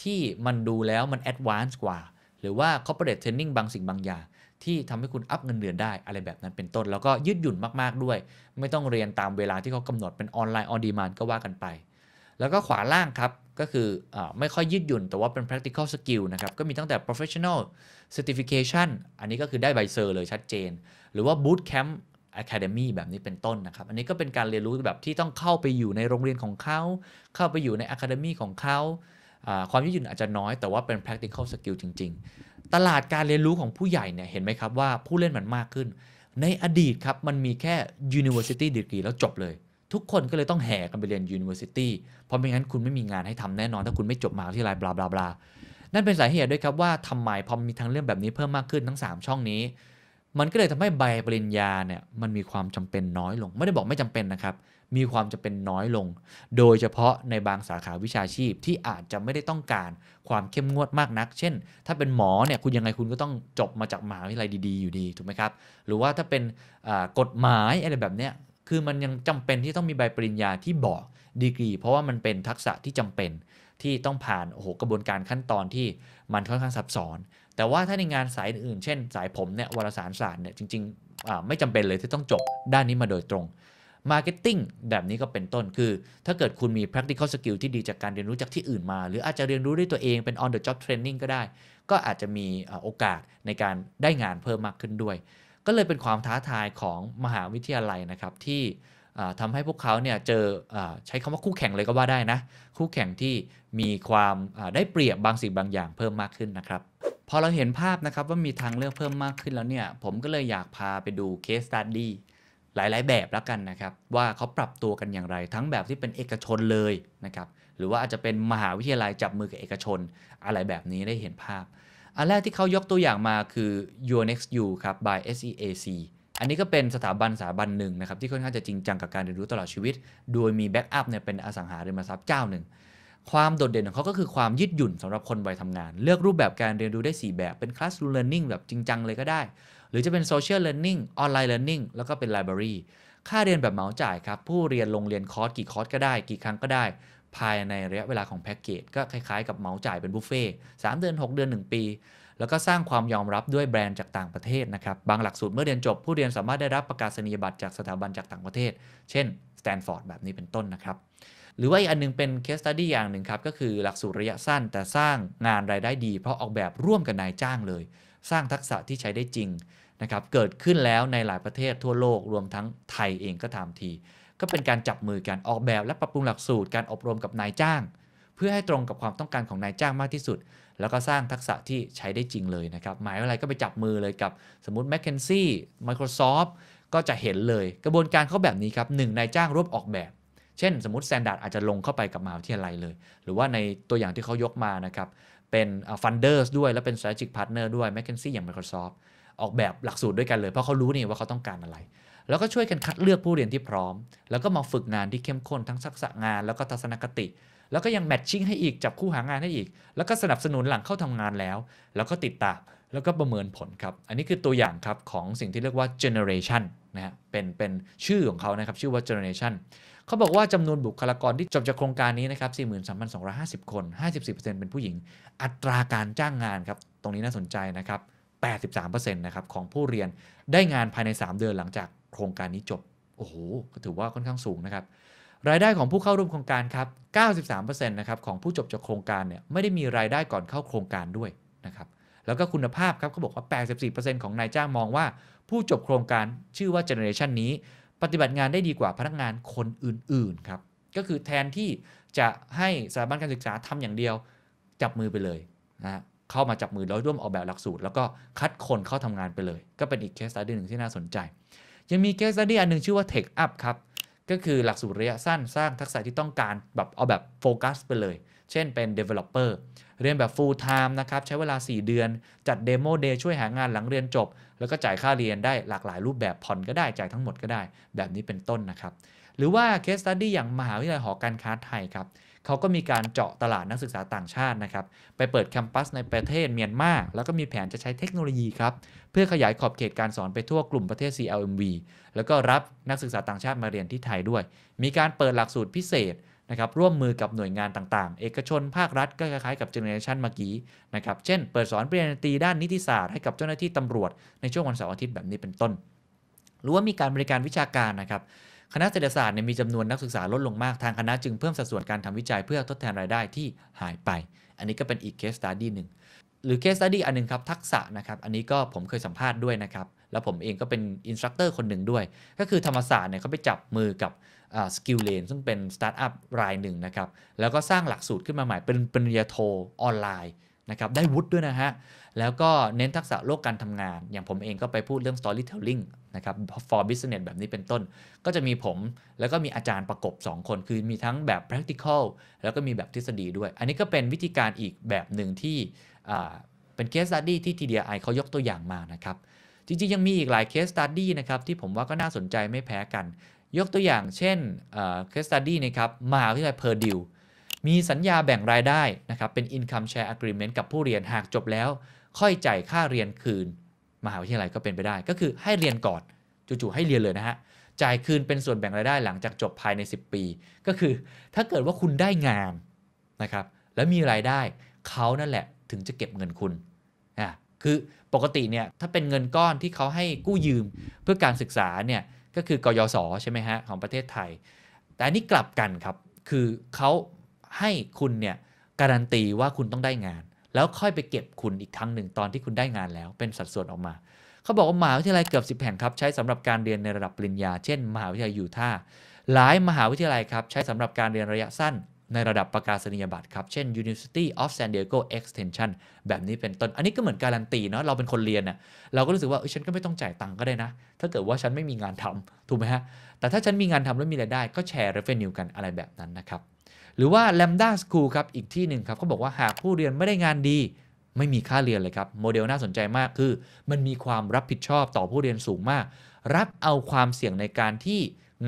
ที่มันดูแล้วมันแอดวานซ์กว่า หรือว่าอร์เปอเรทเทรนนิ่งบางสิ่งบางอย่าง ที่ทำให้คุณอัพเงินเดือนได้ อะไรแบบนั้นเป็นต้น แล้วก็ยืดหยุ่นมากๆด้วย ไม่ต้องเรียนตามเวลาที่เขากำหนดเป็นออนไลน์ออนดีมานก็ว่ากันไป แล้วก็ขวาล่างครับก็คืออไม่ค่อยยืดหยุ่นแต่ว่าเป็น practical skill นะครับ ก็มีตั้งแต่ professional certification อันนี้ก็คือได้ใบเซอร์เลยชัดเจน หรือว่า boot camp academy แบบนี้เป็นต้นนะครับอันนี้ก็เป็นการเรียนรู้แบบที่ต้องเข้าไปอยู่ในโรงเรียนของเขาเข้าไปอยู่ใน academy ของเขาความยืดหยุ่นอาจจะน้อยแต่ว่าเป็น practical skill จริงๆ ตลาดการเรียนรู้ของผู้ใหญ่เนี่ย เห็นไหมครับว่าผู้เล่นมันมากขึ้น ในอดีตครับ มันมีแค่ university degree แล้วจบเลย ทุกคนก็เลยต้องแห่กันไปเรียน university เพราะไม่งั้นคุณไม่มีงานให้ทำแน่นอนถ้าคุณไม่จบมาที่ไรยบลาบลาบลานั่นเป็นสาเหตุด้วยครับว่าทำไมพอมีทางเลือกแบบนี้เพิ่มมากขึ้นทั้ง 3 ช่องนี้มันก็เลยทำให้ใบปริญญาเนี่ยมันมีความจำเป็นน้อยลงไม่ได้บอกไม่จำเป็นนะครับ มีความจำเป็นน้อยลง โดยเฉพาะในบางสาขาวิชาชีพที่อาจจะไม่ได้ต้องการความเข้มงวดมากนัก เช่น ถ้าเป็นหมอเนี่ยคุณยังไงคุณก็ต้องจบมาจากมหาวิทยาลัยดีๆอยู่ดีถูกไหมครับหรือว่าถ้าเป็นกฎหมายอะไรแบบเนี้ยคือมันยังจำเป็นที่ต้องมีใบปริญญาที่บอกดีกรีเพราะว่ามันเป็นทักษะที่จำเป็นที่ต้องผ่านโอ้โหกระบวนการขั้นตอนที่มันค่อนข้างซับซ้อนแต่ว่าถ้าในงานสายอื่น เช่นสายผมเนี่ยวารสารศาสตร์เนี่ย จริงๆ ไม่จำเป็นเลยที่ต้องจบด้านนี้มาโดยตรง Marketing แบบนี้ก็เป็นต้น คือ ถ้าเกิดคุณมี practical skill ที่ดีจากการเรียนรู้จากที่อื่นมา หรืออาจจะเรียนรู้ด้วยตัวเองเป็น on the job training ก็ได้ ก็อาจจะมีโอกาสในการได้งานเพิ่มมากขึ้นด้วย ก็เลยเป็นความท้าทายของมหาวิทยาลัยนะครับที่ทำให้พวกเขาเนี่ยเจออใช้คำว่าคู่แข่งเลยก็ว่าได้นะ คู่แข่งที่มีความได้เปรียบบางสิ่งบางอย่างเพิ่มมากขึ้นนะครับพอเราเห็นภาพนะครับว่ามีทางเลือกเพิ่มมากขึ้นแล้วเนี่ย ผมก็เลยอยากพาไปดูเคสตัดดี้หลายๆ แบบแล้วกันนะครับ ว่าเขาปรับตัวกันอย่างไร ทั้งแบบที่เป็นเอกชนเลยนะครับ หรือว่าอาจจะเป็นมหาวิทยาลัยจับมือกับเอกชน อะไรแบบนี้ได้เห็นภาพ อันแรกที่เขายกตัวอย่างมาคือ Your Next You ครับ by SEAC อันนี้ก็เป็นสถาบันสถาบันหนึ่งนะครับที่ค่อนข้างจะจริงจังกับการเรียนรู้ตลอดชีวิต โดยมีแบ็กอัพเนี่ยเป็นอสังหาริมทรัพย์เจ้าหนึ่งความโดดเด่นของเขาก็คือความยืดหยุ่นสำหรับคนวัยทำงาน เลือกรูปแบบการเรียนรู้ได้ 4 แบบเป็นคลาสเรียนรู้แบบจริงจังเลยก็ได้ หรือจะเป็นโซเชียลเรียนรู้ออนไลน์เรียนรู้แล้วก็เป็นไลบรารีค่าเรียนแบบเหมาจ่ายครับ ผู้เรียนลงเรียนคอร์สกี่คอร์สก็ได้ กี่ครั้งก็ได้ ภายในระยะเวลาของแพ็กเกจก็คล้าย ๆ กับเหมาจ่ายเป็นบุฟเฟ่สามเดือน 6 เดือน 1 ปี แล้วก็สร้างความยอมรับด้วยแบรนด์จากต่างประเทศนะครับบางหลักสูตรเมื่อเรียนจบ ผู้เรียนสามารถได้รับประกาศนียบัตรจากสถาบันจากต่างประเทศ เช่นสแตนฟอร์ดแบบนี้เป็นต้นนะครับหรือว่าอีกอันนึงเป็นเคสตัดดี้อย่างหนึ่งครับ ก็คือหลักสูตรระยะสั้น แต่สร้างงานรายได้ดีเพราะออกแบบร่วมกับนายจ้างเลย สร้างทักษะที่ใช้ได้จริงนะครับเกิดขึ้นแล้วในหลายประเทศทั่วโลกรวมทั้งไทยเองก็ทำที ก็เป็นการจับมือกันออกแบบ และปรับปรุงหลักสูตรการอบรมกับนายจ้าง เพื่อให้ตรงกับความต้องการของนายจ้างมากที่สุด แล้วก็สร้างทักษะที่ใช้ได้จริงเลยนะครับหมายว่าอะไรก็ไปจับมือเลยกับสมมติ m c k e n s e y Microsoft ก็จะเห็นเลย กระบวนการเขาแบบนี้ครับหนึ่งนายจ้างร่วมออกแบบเช่นสมมติแซนด์ดอาจจะลงเข้าไปกับมหาวิทยาลัยเลย หรือว่าในตัวอย่างที่เขายกมานะครับ เป็นฟันเดอร์สด้วย และเป็น strategic partner ด้วย m c k เคนซี่อย่าง Microsoft ออกแบบหลักสูตรด้วยกันเลยเพราะเขารู้นี่ว่าเขาต้องการอะไร แล้วก็ช่วยกันคัดเลือกผู้เรียนที่พร้อม แล้วก็มาฝึกงานที่เข้มข้นทั้งทักษะงาน แล้วก็ทัศนคติ แล้วก็ยังแมทชิ่งให้อีกจับคู่หางานให้อีก แล้วก็สนับสนุนหลังเข้าทำงานแล้ว แล้วก็ติดตามแล้วก็ประเมินผลครับอันนี้คือตัวอย่างครับของสิ่งที่เรียกว่า generation นะฮะเป็นเป็นชื่อของเขานะครับชื่อว่า generation เขาบอกว่าจำนวนบุคลากรที่จบจากโครงการนี้นะครับ 43,250 คน 54%เป็นผู้หญิง อัตราการจ้างงานครับ ตรงนี้น่าสนใจนะครับ 83%นะครับของผู้เรียนได้งานภายใน 3 เดือนหลังจากโครงการนี้จบ โอ้โหก็ถือว่าค่อนข้างสูงนะครับ รายได้ของผู้เข้าร่วมโครงการครับ 93%นะครับของผู้จบจากโครงการเนี่ยไม่ได้มีรายได้ก่อนเข้าโครงการด้วยนะครับ แล้วก็คุณภาพครับเขาบอกว่า 84%ของนายจ้างมองว่า ผู้จบโครงการชื่อว่าเจเนอเรชันนี้ปฏิบัติงานได้ดีกว่าพนักงานคนอื่นๆ ครับ ก็คือแทนที่จะให้สถาบันการศึกษาทำอย่างเดียวจับมือไปเลยนะเข้ามาจับมือแล้วร่วมออกแบบหลักสูตร แล้วก็คัดคนเข้าทำงานไปเลย ก็เป็นอีกเคสตัดดี้หนึ่งที่น่าสนใจ ยังมีเคสตัดดี้อันหนึ่งชื่อว่า t a k e Up ครับก็คือหลักสูตรระยะสั้นสร้างทักษะที่ต้องการแบบเอาแบบโฟกัสไปเลยเช่นเป็น Developer เรียนแบบ full time นะครับ ใช้เวลา 4 เดือนจัด demo day ช่วยหางานหลังเรียนจบ แล้วก็จ่ายค่าเรียนได้หลากหลายรูปแบบผ่อนก็ได้จ่ายทั้งหมดก็ได้ แบบนี้เป็นต้นนะครับ หรือว่าเคสตัดดี้อย่างมหาวิทยาลัยหอการค้าไทยครับเขาก็มีการเจาะตลาดนักศึกษาต่างชาตินะครับ ไปเปิดแคมปัสในประเทศเมียนมาแล้วก็มีแผนจะใช้เทคโนโลยีครับเพื่อขยายขอบเขตการสอนไปทั่วกลุ่มประเทศ CLMV แล้วก็รับนักศึกษาต่างชาติมาเรียนที่ไทยด้วย มีการเปิดหลักสูตรพิเศษนะครับร่วมมือกับหน่วยงานต่างๆ เอกชนภาครัฐก็คล้ายๆกับเจเนอเรชันเมื่อกี้นะครับเช่นเปิดสอนปริญญาตรีด้านนิติศาสตร์ให้กับเจ้าหน้าที่ตำรวจ ในช่วงวันเสาร์อาทิตย์แบบนี้เป็นต้น หรือว่ามีการบริการวิชาการนะครับ คณะเศรษฐศาสตร์เนี่ยมีจำนวนนักศึกษาลดลงมากทางคณะจึงเพิ่มสัดส่วนการทำวิจัยเพื่อทดแทนรายได้ที่หายไป อันนี้ก็เป็นอีกเคสตัดดี้หนึ่งหรือเคสตัดดี้อันนึงครับทักษะนะครับอันนี้ก็ผมเคยสัมภาษณ์ด้วยนะครับ แล้วผมเองก็เป็นอินสตรัคเตอร์คนหนึ่งด้วย ก็คือธรรมศาสตร์เนี่ยเขาไปจับมือกับสกิลเลนซึ่งเป็นสตาร์ทอัพรายหนึ่งนะครับ แล้วก็สร้างหลักสูตรขึ้นมาใหม่ เป็นปริญญาโทออนไลน์นะครับได้วุฒิด้วยนะฮะ แล้วก็เน้นทักษะโลกการทำงาน อย่างผมเองก็ไปพูดเรื่อง storytelling นะครับ for business แบบนี้เป็นต้น ก็จะมีผมแล้วก็มีอาจารย์ประกบ 2 คนคือมีทั้งแบบ practical แล้วก็มีแบบทฤษฎีด้วย อันนี้ก็เป็นวิธีการอีกแบบหนึ่งที่เป็น case study ที่ TDI เขายกตัวอย่างมานะครับจริงๆยังมีอีกหลาย case study นะครับที่ผมว่าก็น่าสนใจไม่แพ้กันยกตัวอย่างเช่นเคสตัดดี้นะครับ มหาวิทยาลัยเพอร์ดิวมีสัญญาแบ่งรายได้นะครับ เป็น Income Share Agreement กับผู้เรียนหากจบแล้ว ค่อยจ่ายค่าเรียนคืน มหาวิทยาลัยก็เป็นไปได้ ก็คือให้เรียนก่อนจู่ๆให้เรียนเลยนะฮะจ่ายคืนเป็นส่วนแบ่งรายได้หลังจากจบภายใน 10 ปี ก็คือถ้าเกิดว่าคุณได้งานนะครับ แล้วมีรายได้เขานั่นแหละถึงจะเก็บเงินคุณนะคือปกติเนี่ยถ้าเป็นเงินก้อนที่เขาให้กู้ยืมเพื่อการศึกษาเนี่ยก็คือกยศใช่ไหมฮะของประเทศไทย แต่นี่กลับกันครับ คือเขาให้คุณเนี่ย การันตีว่าคุณต้องได้งาน แล้วค่อยไปเก็บคุณอีกครั้งหนึ่งตอนที่คุณได้งานแล้วเป็นสัดส่วนออกมา เขาบอกว่า มหาวิทยาลัยเกือบ10แห่งครับ ใช้สำหรับการเรียนในระดับปริญญา เช่นมหาวิทยาลัยยูทาหหลายมหาวิทยาลัยครับใช้สำหรับการเรียนระยะสั้นในระดับประกาศนียบัตรครับ เช่น University of San Diego Extension แบบนี้เป็นต้น อันนี้ก็เหมือนการันตีเนาะ เราเป็นคนเรียนเนี่ยเราก็รู้สึกว่าเออฉันก็ไม่ต้องจ่ายตังค์ก็ได้นะ ถ้าเกิดว่าฉันไม่มีงานทำถูกไหมฮะ แต่ถ้าฉันมีงานทำแล้วมีรายได้ ก็แชร์ revenue กันอะไรแบบนั้นนะครับ หรือว่า Lambda School ครับ อีกที่หนึ่งครับเขาบอกว่าหากผู้เรียนไม่ได้งานดี ไม่มีค่าเรียนเลยครับ โมเดลน่าสนใจมาก คือ มันมีความรับผิดชอบต่อผู้เรียนสูงมาก รับเอาความเสี่ยงในการที่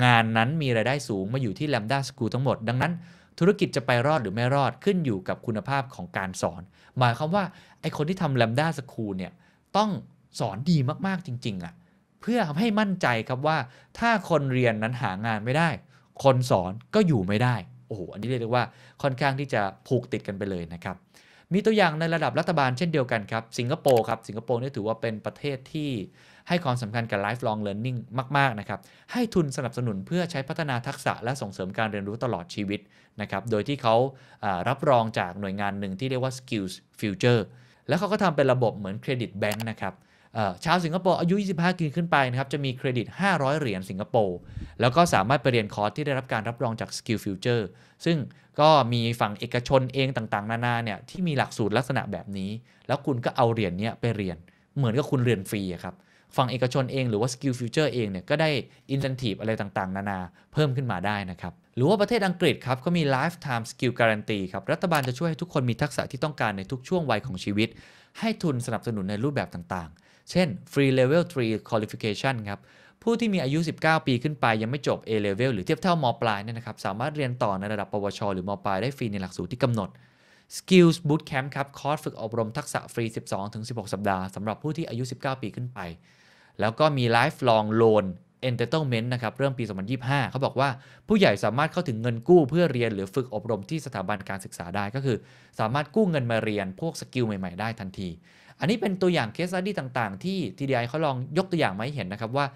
งานนั้นมีไรายได้สูงมาอยู่ที่ Lambda School ทั้งหมดดังนั้นธุรกิจจะไปรอดหรือไม่รอดขึ้นอยู่กับคุณภาพของการสอน หมายความว่าไอคนที่ทำแลมด้าสคูลเนี่ย ต้องสอนดีมากๆจริงๆอะ่ะ เพื่อให้มั่นใจครับว่าถ้าคนเรียนนั้นหางานไม่ได้ คนสอนก็อยู่ไม่ได้ โอ้โหอันนี้เรียกว่าค่อนข้างที่จะผูกติดกันไปเลยนะครับ มีตัวอย่างในระดับรัฐบาลเช่นเดียวกันครับสิงคโปร์ครับสิงคโปร์นี่ถือว่าเป็นประเทศที่ ให้ความสำคัญกับ lifelong learning มากๆนะครับให้ทุนสนับสนุนเพื่อใช้พัฒนาทักษะและส่งเสริมการเรียนรู้ตลอดชีวิตนะครับ โดยที่เขารับรองจากหน่วยงานหนึ่งที่เรียกว่า Skills Future แล้วเขาก็ทำเป็นระบบเหมือนเครดิตแบงค์นะครับชาวสิงคโปร์อายุ 25กินขึ้นไปนะครับ จะมีเครดิต 500 เหรียญสิงคโปร์ แล้วก็สามารถไปเรียนคอร์สที่ได้รับการรับรองจาก Skill Future ซึ่งก็มีฝั่งเอกชนเองต่าง ๆ นานาเนี่ยที่มีหลักสูตรลักษณะแบบนี้ แล้วคุณก็เอาเหรียญนนี้ไปเรียน เหมือนกับคุณเรียนฟรีครับฝั่งเอกชนเองหรือว่า Skill Future เองเนี่ยก็ได้อินสันทีฟอะไรต่าง ๆ นานาเพิ่มขึ้นมาได้นะครับ หรือว่าประเทศอังกฤษครับเขามี lifetime skill guarantee ครับ รัฐบาลจะช่วยให้ทุกคนมีทักษะที่ต้องการในทุกช่วงวัยของชีวิต ให้ทุนสนับสนุนในรูปแบบต่างๆ เช่น free level 3 qualification ครับ ผู้ที่มีอายุ 19 ปีขึ้นไปยังไม่จบ A level หรือเทียบเท่ามปลายเนี่ยนะครับสามารถเรียนต่อในระดับปวชหรือมปลายได้ฟรีในหลักสูตรที่กำหนด Skills Bootcamp ครับคอร์สฝึกอบรมทักษะฟรี 12-16สัปดาห์สำหรับผู้ที่อายุ19ปีขึ้นไปแล้วก็มี lifelong loan e n t r t i n m e n t นะครับเริ่มปี2025 เขาบอกว่าผู้ใหญ่สามารถเข้าถึงเงินกู้เพื่อเรียนหรือฝึกอบรมที่สถาบันการศึกษาได้ก็คือสามารถกู้เงินมาเรียนพวกสกิลใหม่ๆได้ทันที อันนี้เป็นตัวอย่างเคสดี้ต่างๆ ที่ TDI เขาลองยกตัวอย่างมาให้เห็นนะครับว่า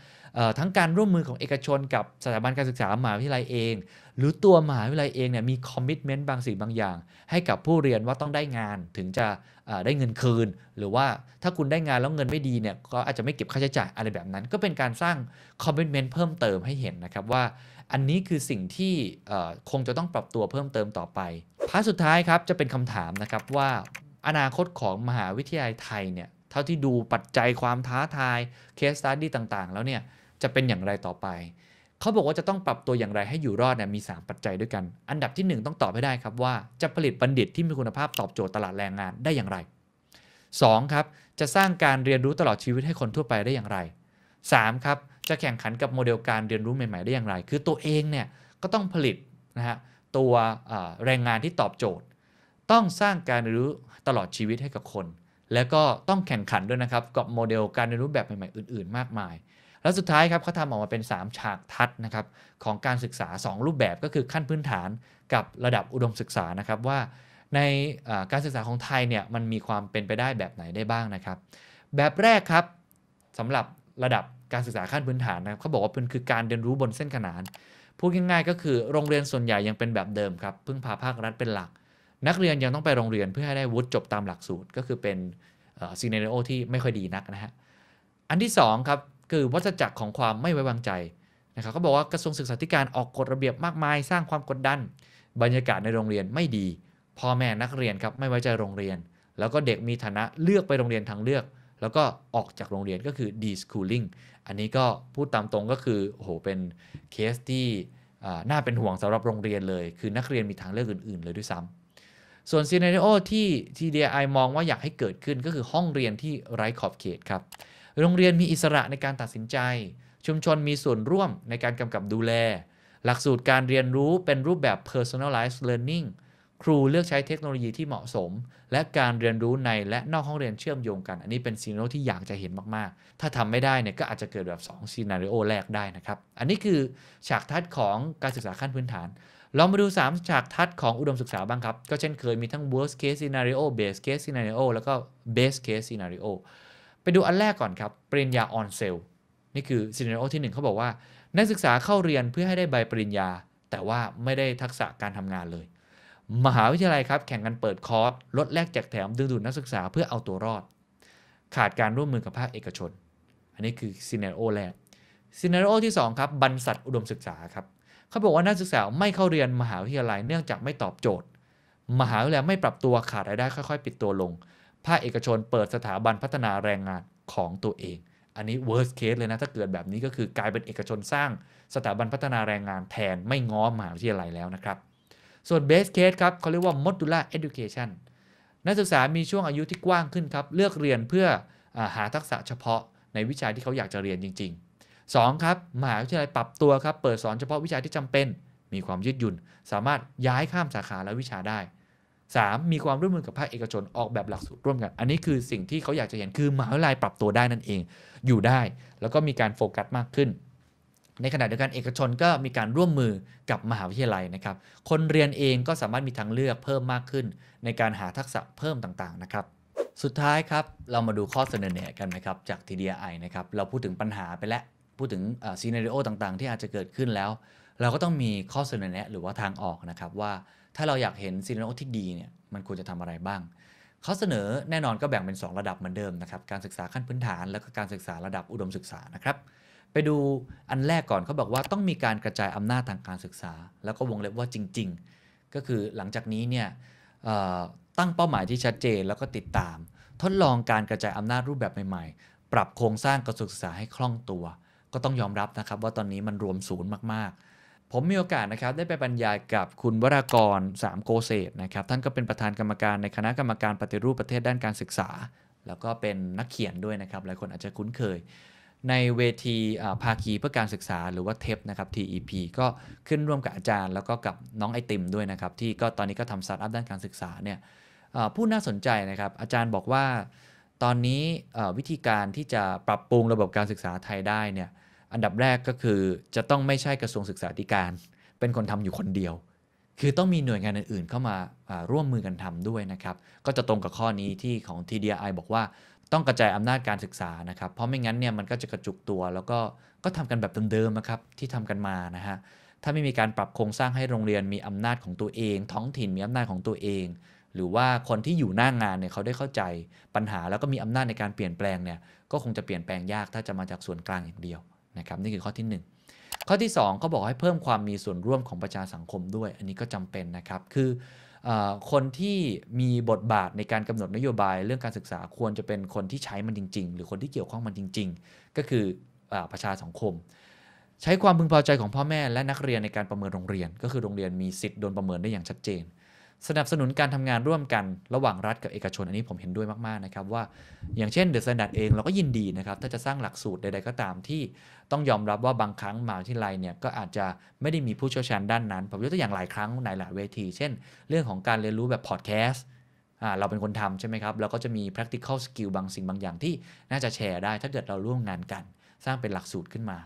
ทั้งการร่วมมือของเอกชนกับสถาบันการศึกษามหาวิทยาลัยเองหรือตัวมหาวิทยาลัยเองเนี่ยมีคอมมิชเมนต์บางสิ่งบางอย่าง ให้กับผู้เรียนว่าต้องได้งาน ถึงจะได้เงินคืนหรือว่าถ้าคุณได้งานแล้วเงินไม่ดีเนี่ยก็อาจจะไม่เก็บค่าใช้จ่ายอะไรแบบนั้น ก็เป็นการสร้างคอมเมนต์เพิ่มเติมให้เห็นนะครับ ว่าอันนี้คือสิ่งที่คงจะต้องปรับตัวเพิ่มเติมต่อไปพาสุดท้ายครับจะเป็นคำถามนะครับว่า อนาคตของมหาวิทยาลัยไทยเนี่ยเท่าที่ดูปัจจัยความท้าทายเคสตัดดี้ต่างๆ แล้วเนี่ยจะเป็นอย่างไรต่อไปเขาบอกว่าจะต้องปรับตัวอย่างไรให้อยู่รอดเนี่ยมี 3 ปัจจัยด้วยกัน อันดับที่ 1 ต้องตอบให้ได้ครับว่าจะผลิตบัณฑิตที่มีคุณภาพตอบโจทย์ตลาดแรงงานได้อย่างไร 2. ครับจะสร้างการเรียนรู้ตลอดชีวิตให้คนทั่วไปได้อย่างไร 3. ครับจะแข่งขันกับโมเดลการเรียนรู้ใหม่ ๆ ได้อย่างไร คือตัวเองเนี่ย ก็ต้องผลิตนะฮะตัวแรงงานที่ตอบโจทย์ ต้องสร้างการเรียนรู้ตลอดชีวิตให้กับคน แล้วก็ต้องแข่งขันด้วยนะครับกับโมเดลการเรียนรู้แบบใหม่ๆอื่น ๆ มากมายแล้วสุดท้ายครับเขาทำออกมาเป็น 3 ฉากทัศนะครับของการศึกษา 2 รูปแบบก็คือขั้นพื้นฐานกับระดับอุดมศึกษานะครับว่าในการศึกษาของไทยเนี่ยมันมีความเป็นไปได้แบบไหนได้บ้างนะครับ แบบแรกครับสำหรับระดับการศึกษาขั้นพื้นฐานนะครับเขาบอกว่าเป็นคือการเรียนรู้บนเส้นขนานพูดง่ายๆก็คือโรงเรียนส่วนใหญ่ยังเป็นแบบเดิมครับ พึ่งพาภาครัฐเป็นหลัก นักเรียนยังต้องไปโรงเรียนเพื่อให้ได้วุฒิจบตามหลักสูตรก็คือเป็นซีเนเรโอที่ไม่ค่อยดีนักนะฮะอันที่ 2 ครับคือวัฏจักรของความไม่ไว้วางใจนะครับเขาบอกว่ากระทรวงศึกษาธิการออกกฎระเบียบมากมาย สร้างความกดดันบรรยากาศในโรงเรียนไม่ดีพ่อแม่นักเรียนครับไม่ไว้ใจโรงเรียน แล้วก็เด็กมีฐานะเลือกไปโรงเรียนทางเลือก แล้วก็ออกจากโรงเรียนก็คือ deschooling อันนี้ก็พูดตามตรงก็คือโอ้โหเป็นเคสที่น่าเป็นห่วงสำหรับโรงเรียนเลย คือนักเรียนมีทางเลือกอื่นๆเลยด้วยซ้ำ ส่วนซีเนเรโอที่ TDI มองว่าอยากให้เกิดขึ้นก็คือห้องเรียนที่ไร้ขอบเขตครับโรงเรียนมีอิสระในการตัดสินใจ ชุมชนมีส่วนร่วมในการกำกับดูแล หลักสูตรการเรียนรู้เป็นรูปแบบ personalized learning ครูเลือกใช้เทคโนโลยีที่เหมาะสม และการเรียนรู้ในและนอกห้องเรียนเชื่อมโยงกัน อันนี้เป็นซีนารที่อยากจะเห็นมากๆ ถ้าทำไม่ได้เนี่ยก็อาจจะเกิดแบบ2ซีนารีโอแรกได้นะครับ อันนี้คือ ฉากทัศน์ของการศึกษาขั้นพื้นฐาน ลองมาดู3ฉากทัศน์ของอุดมศึกษาบ้างครับก็เช่นเคยมีทั้ง worst case scenario base case scenario แล้วก็ best case scenario ไปดูอันแรกก่อนครับปริญญาออนเซลนี่คือซีเนโอที่ 1 เขาบอกว่า นักศึกษาเข้าเรียนเพื่อให้ได้ใบปริญญา แต่ว่าไม่ได้ทักษะการทำงานเลย มหาวิทยาลัยครับแข่งกันเปิดคอร์สลดแลกแจกแถมดึงดูดนักศึกษาเพื่อเอาตัวรอด ขาดการร่วมมือกับภาคเอกชน อันนี้คือซีเนโอแรกซีเนโอที่2ครับบรรษัทอุดมศึกษาครับเขาบอกว่านักศึกษาไม่เข้าเรียนมหาวิทยาลัยเนื่องจากไม่ตอบโจทย์ มหาวิทยาลัยไม่ปรับตัวขาดรายได้ค่อยๆปิดตัวลงภาคเอกชนเปิดสถาบันพัฒนาแรงงานของตัวเอง อันนี้ worst case เลยนะ ถ้าเกิดแบบนี้ก็คือกลายเป็นเอกชนสร้างสถาบันพัฒนาแรงงานแทนไม่ง้อมหาวิทยาลัยแล้วนะครับ ส่วน best case ครับเขาเรียกว่า modular education นักศึกษามีช่วงอายุที่กว้างขึ้นครับ เลือกเรียนเพื่ออหาทักษะเฉพาะในวิชาที่เขาอยากจะเรียนจริง ๆ 2. ครับ มหาวิทยาลัยปรับตัวครับเปิดสอนเฉพาะวิชาที่จำเป็น มีความยืดหยุ่น สามารถย้ายข้ามสาขาและวิชาได้ 3. มีความร่วมมือกับภาคเอกชนออกแบบหลักสูตรร่วมกัน อันนี้คือสิ่งที่เขาอยากจะเห็น คือมหาวิทยาลัยปรับตัว ได้นั่นเอง อยู่ได้ แล้วก็มีการโฟกัสมากขึ้น ในขณะเดียวกันเอกชนก็มีการร่วมมือกับมหาวิทยาลัยนะครับคนเรียนเองก็สามารถมีทางเลือกเพิ่มมากขึ้น ในการหาทักษะเพิ่มต่างๆนะครับ สุดท้ายครับเรามาดูข้อเสนอแนะกันนะครับจาก TDI นะครับเราพูดถึงปัญหาไปแล้วพูดถึงซีนารีโอต่างๆ ที่อาจจะเกิดขึ้นแล้ว เราก็ต้องมีข้อเสนอแนะหรือว่าทางออกนะครับว่าถ้าเราอยากเห็นซีนาโอที่ดีเนี่ยมันควรจะทำอะไรบ้าง เขาเสนอแน่นอนก็แบ่งเป็น 2 ระดับเหมือนเดิมนะครับ การศึกษาขั้นพื้นฐานแล้วก็การศึกษาระดับอุดมศึกษานะครับ ไปดูอันแรกก่อนเขาบอกว่าต้องมีการกระจายอำนาจทางการศึกษา แล้วก็วงเล็บว่าจริงๆ ก็คือหลังจากนี้เนี่ยตั้งเป้าหมายที่ชัดเจนแล้วก็ติดตาม ทดลองการกระจายอำนาจรูปแบบใหม่ ๆ ปรับโครงสร้างกระทรวงศึกษาให้คล่องตัว ก็ต้องยอมรับนะครับว่าตอนนี้มันรวมศูนย์มากผมมีโอกาสนะครับได้ไปบรรยายกับคุณวรากรสามโกเศษนะครับท่านก็เป็นประธานกรรมการในคณะกรรมการปฏิรูปประเทศด้านการศึกษา แล้วก็เป็นนักเขียนด้วยนะครับ หลายคนอาจจะคุ้นเคย ในเวทีภาคีเพื่อการศึกษาหรือว่าเทปนะครับ TEP ก็ขึ้นร่วมกับอาจารย์แล้วก็กับน้องไอติมด้วยนะครับ ที่ก็ตอนนี้ก็ทำสตาร์ทอัพด้านการศึกษาเนี่ยผู้น่าสนใจนะครับอาจารย์บอกว่าตอนนี้วิธีการที่จะปรับปรุงระบบการศึกษาไทยได้เนี่ยอันดับแรกก็คือจะต้องไม่ใช่กระทรวงศึกษาธิการ เป็นคนทำอยู่คนเดียว คือต้องมีหน่วยงานอื่นๆ เข้ามาร่วมมือกันทำด้วยนะครับ ก็จะตรงกับข้อนี้ที่ของ TDI บอกว่าต้องกระจายอำนาจการศึกษานะครับ เพราะไม่งั้นเนี่ยมันก็จะกระจุกตัวแล้วก็ก็ทำกันแบบเดิมๆนะครับ ที่ทำกันมานะฮะ ถ้าไม่มีการปรับโครงสร้างให้โรงเรียนมีอำนาจของตัวเอง ท้องถิ่นมีอำนาจของตัวเอง หรือว่าคนที่อยู่หน้างงานเนี่ยเขาได้เข้าใจปัญหาแล้วก็มีอำนาจในการเปลี่ยนแปลงเนี่ย ก็คงจะเปลี่ยนแปลงยากถ้าจะมาจากส่วนกลางอย่างเดียวนะครับนี่คือข้อที่ 1 ข้อที่ 2 ก็บอกให้เพิ่มความมีส่วนร่วมของประชาสังคมด้วย อันนี้ก็จำเป็นนะครับ คือคนที่มีบทบาทในการกำหนดนโยบายเรื่องการศึกษาควรจะเป็นคนที่ใช้มันจริง ๆ หรือคนที่เกี่ยวข้องมันจริง ๆ ก็คืออประชาสังคม ใช้ความพึงพอใจของพ่อแม่และนักเรียนในการประเมินโรงเรียน ก็คือโรงเรียนมีสิทธิ์โดนประเมินได้อย่างชัดเจนสนับสนุนการทำงานร่วมกันระหว่างรัฐกับเอกชนอันนี้ผมเห็นด้วยมาก ๆ นะครับ ว่าอย่างเช่นเดอะสแตนดาร์ดเอง เราก็ยินดีนะครับ ถ้าจะสร้างหลักสูตรใดๆก็ตามที่ต้องยอมรับว่าบางครั้งมาทีทไลัเนี่ยก็อาจจะไม่ได้มีผู้เชี่ยวชาญด้านนั้นผมยกตัวอย่างหลายครั้งในหลายเวที เช่นเรื่องของการเรียนรู้แบบพอดแคสต์เราเป็นคนทำใช่ไหมครับเราก็จะมี practical skill บางสิ่งบางอย่างที่น่าจะแชร์ได้ ถ้าเกิดเราร่วมงานกัน สร้างเป็นหลักสูตรขึ้นมา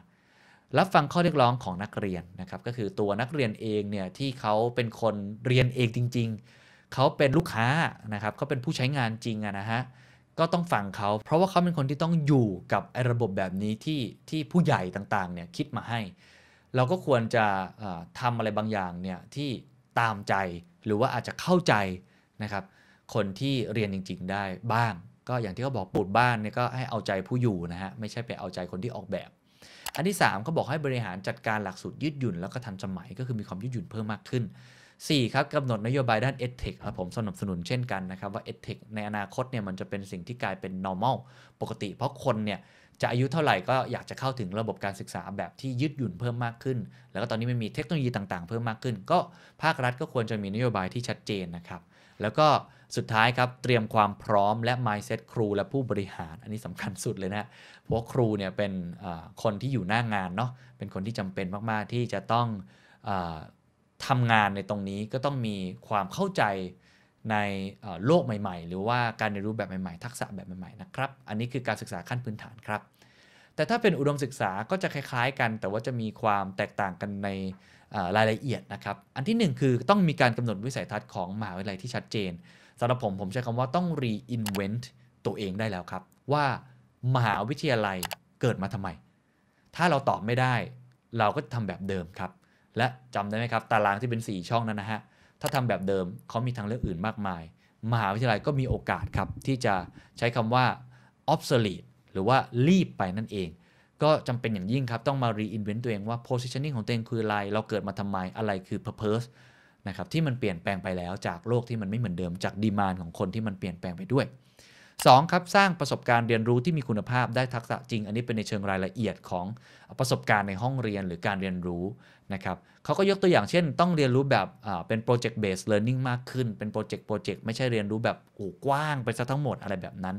รับฟังข้อเรียกร้องของนักเรียนนะครับ ก็คือตัวนักเรียนเองเนี่ย ที่เขาเป็นคนเรียนเองจริงๆเขาเป็นลูกค้านะครับเขาเป็นผู้ใช้งานจริงนะฮะ ก็ต้องฟังเขาเพราะว่าเขาเป็นคนที่ต้องอยู่กับไอ้ระบบแบบนี้ที่ที่ผู้ใหญ่ต่างๆเนี่ยคิดมาให้ เราก็ควรจะทำอะไรบางอย่างเนี่ยที่ตามใจหรือว่าอาจจะเข้าใจนะครับคนที่เรียนจริงๆ ได้บ้าง ก็อย่างที่เขาบอกปูดบ้านเนี่ยก็ให้เอาใจผู้อยู่นะฮะไม่ใช่ไปเอาใจคนที่ออกแบบอันที่3ามเขาบอกให้บริหารจัดการหลักสูตรยืดหยุ่น แล้วก็ทันสมัยก็คือมีความยืดหยุ่นเพิ่มมากขึ้น 4 ครับกำหนดนโยบายด้านเอทิ c ครับผมสนับสนุนเช่นกันนะครับ ว่าเอทิคในอนาคตเนี่ยมันจะเป็นสิ่งที่กลายเป็น normal ปกติเพราะคนเนี่ยจะอายุเท่าไหร่ก็อยากจะเข้าถึงระบบการศึกษาแบบที่ยืดหยุ่นเพิ่มมากขึ้น แล้วก็ตอนนี้มันมีเทคโนโลยีต่างๆ เพิ่มมากขึ้น ก็ภาครัฐก็ควรจะมีนโยบายที่ชัดเจนนะครับแล้วก็สุดท้ายครับเตรียมความพร้อมและ mindset ครู และผู้บริหาร อันนี้สำคัญสุดเลยนะเพราะครูเนี่ยเป็นคนที่อยู่หน้างานเนาะ เป็นคนที่จำเป็นมาก ๆ ที่จะต้องทำงานในตรงนี้ก็ต้องมีความเข้าใจในโลกใหม่ ๆ หรือว่าการเรียนรู้แบบใหม่ ๆ ทักษะแบบใหม่ๆ นะครับ อันนี้คือการศึกษาขั้นพื้นฐานครับ แต่ถ้าเป็นอุดมศึกษา ก็จะคล้าย ๆ กัน แต่ว่าจะมีความแตกต่างกันในรายละเอียดนะครับ อันที่1คือต้องมีการกำหนดวิสัยทัศน์ของมหาวิทยาลัยที่ชัดเจนสำหรับผมผมใช้คำว่าต้อง reinvent ตัวเองได้แล้วครับว่ามหาวิทยาลัยเกิดมาทำไม ถ้าเราตอบไม่ได้ เราก็ทำแบบเดิมครับ และจำได้ไหมครับตารางที่เป็น 4 ช่องนั้นนะฮะ ถ้าทำแบบเดิมเขามีทางเลือกอื่นมากมาย มหาวิทยาลัยก็มีโอกาสครับ ที่จะใช้คำว่า obsolete หรือว่ารีบไปนั่นเอง ก็จำเป็นอย่างยิ่งครับ ต้องมา reinvent ตัวเองว่า positioning ของตัวเองคืออะไรเราเกิดมาทำไมอะไรคือ purpose นะครับที่มันเปลี่ยนแปลงไปแล้วจากโลกที่มันไม่เหมือนเดิมจากดีมานของคนที่มันเปลี่ยนแปลงไปด้วย2ครับ สร้างประสบการณ์เรียนรู้ที่มีคุณภาพได้ทักษะจริง อันนี้เป็นในเชิงรายละเอียดของประสบการณ์ในห้องเรียนหรือการเรียนรู้นะครับเขาก็ยกตัวอย่างเช่นต้องเรียนรู้แบบเป็นปรเจกต์เบสเลิร์นนิ่งมากขึ้น เป็นโปรเจกต์โปรเจกต์ไม่ใช่เรียนรู้แบบโอ้กว้างไปซะทั้งหมดอะไรแบบนั้น